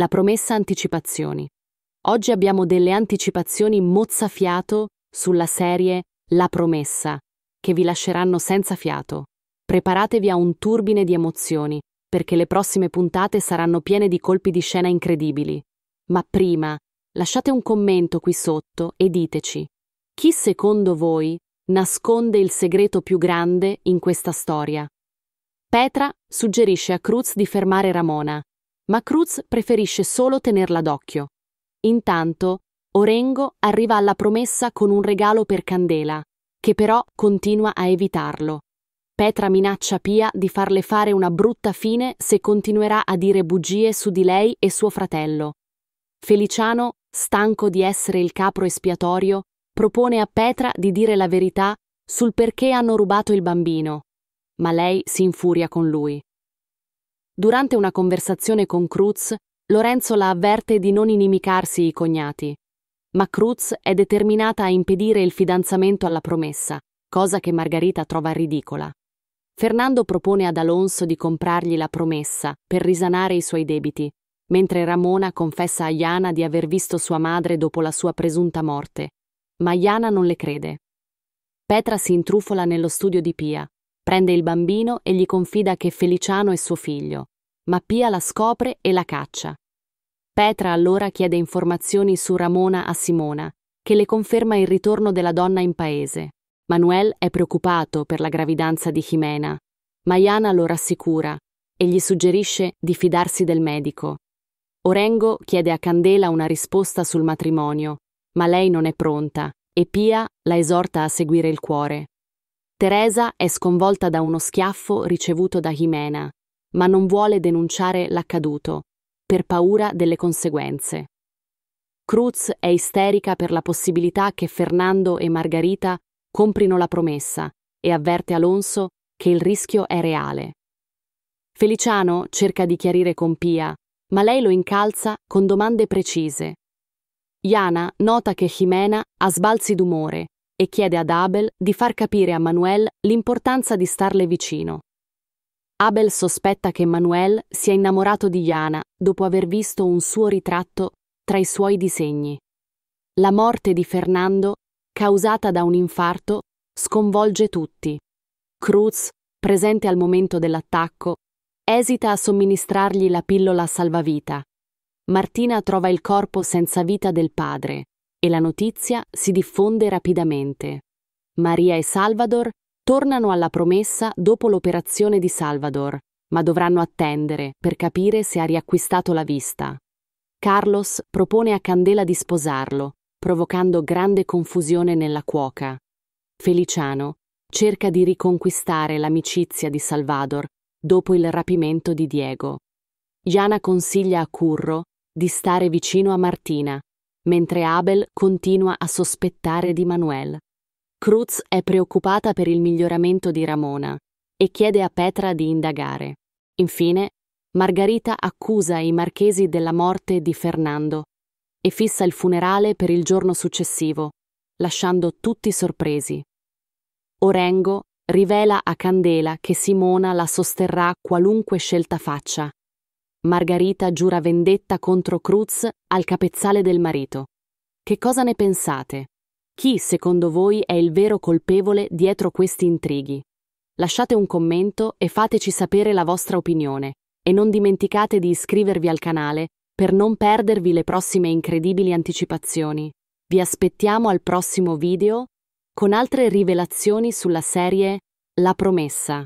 La promessa anticipazioni. Oggi abbiamo delle anticipazioni mozzafiato sulla serie La promessa, che vi lasceranno senza fiato. Preparatevi a un turbine di emozioni, perché le prossime puntate saranno piene di colpi di scena incredibili. Ma prima, lasciate un commento qui sotto e diteci, chi secondo voi nasconde il segreto più grande in questa storia? Petra suggerisce a Cruz di fermare Ramona, ma Cruz preferisce solo tenerla d'occhio. Intanto, Orengo arriva alla promessa con un regalo per Candela, che però continua a evitarlo. Petra minaccia Pia di farle fare una brutta fine se continuerà a dire bugie su di lei e suo fratello. Feliciano, stanco di essere il capro espiatorio, propone a Petra di dire la verità sul perché hanno rubato il bambino, ma lei si infuria con lui. Durante una conversazione con Cruz, Lorenzo la avverte di non inimicarsi i cognati, ma Cruz è determinata a impedire il fidanzamento alla promessa, cosa che Margarita trova ridicola. Fernando propone ad Alonso di comprargli la promessa per risanare i suoi debiti, mentre Ramona confessa a Iana di aver visto sua madre dopo la sua presunta morte, ma Iana non le crede. Petra si intrufola nello studio di Pia, Prende il bambino e gli confida che Feliciano è suo figlio, ma Pia la scopre e la caccia. Petra allora chiede informazioni su Ramona a Simona, che le conferma il ritorno della donna in paese. Manuel è preoccupato per la gravidanza di Jimena, ma Iana lo rassicura e gli suggerisce di fidarsi del medico. Orengo chiede a Candela una risposta sul matrimonio, ma lei non è pronta e Pia la esorta a seguire il cuore. Teresa è sconvolta da uno schiaffo ricevuto da Jimena, ma non vuole denunciare l'accaduto, per paura delle conseguenze. Cruz è isterica per la possibilità che Fernando e Margarita comprino la promessa e avverte Alonso che il rischio è reale. Feliciano cerca di chiarire con Pia, ma lei lo incalza con domande precise. Iana nota che Jimena ha sbalzi d'umore e chiede ad Abel di far capire a Manuel l'importanza di starle vicino. Abel sospetta che Manuel sia innamorato di Jana dopo aver visto un suo ritratto tra i suoi disegni. La morte di Fernando, causata da un infarto, sconvolge tutti. Cruz, presente al momento dell'attacco, esita a somministrargli la pillola salvavita. Martina trova il corpo senza vita del padre e la notizia si diffonde rapidamente. Maria e Salvador tornano alla promessa dopo l'operazione di Salvador, ma dovranno attendere per capire se ha riacquistato la vista. Carlos propone a Candela di sposarlo, provocando grande confusione nella cuoca. Feliciano cerca di riconquistare l'amicizia di Salvador dopo il rapimento di Diego. Jana consiglia a Curro di stare vicino a Martina mentre Abel continua a sospettare di Manuel. Cruz è preoccupata per il miglioramento di Ramona e chiede a Petra di indagare. Infine, Margarita accusa i marchesi della morte di Fernando e fissa il funerale per il giorno successivo, lasciando tutti sorpresi. Orengo rivela a Candela che Simona la sosterrà qualunque scelta faccia Margarita giura vendetta contro Cruz al capezzale del marito. Che cosa ne pensate? Chi, secondo voi, è il vero colpevole dietro questi intrighi? Lasciate un commento e fateci sapere la vostra opinione. E non dimenticate di iscrivervi al canale per non perdervi le prossime incredibili anticipazioni. Vi aspettiamo al prossimo video con altre rivelazioni sulla serie La promessa.